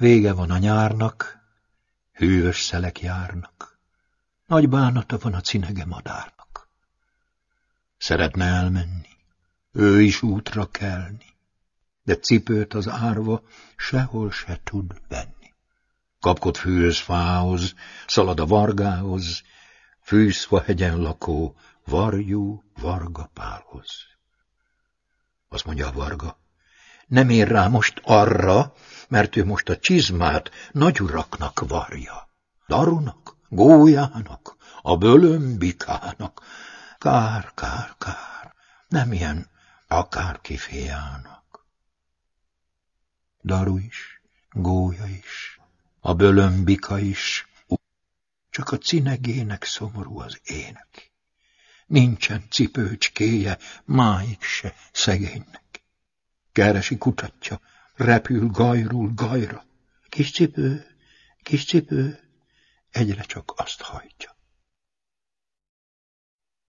Vége van a nyárnak, hűvös szelek járnak, nagy bánata van a cinege madárnak. Szeretne elmenni, ő is útra kelni, de cipőt az árva sehol se tud venni. Kapkod fűhöz fához, szalad a vargához, fűszva hegyen lakó, varjú varga pálhoz. Azt mondja a varga, nem ér rá most arra, mert ő most a csizmát nagyuraknak varja. Darunak, gólyának, a bölömbikának. Kár, kár, kár, nem ilyen akárki fiának. Daru is, gólya is, a bölömbika is, csak a cinegének szomorú az ének. Nincsen cipőcskéje, máig se szegénynek keresi, kutatja, repül gajról gajra. Kis cipő, kis cipő, egyre csak azt hajtja.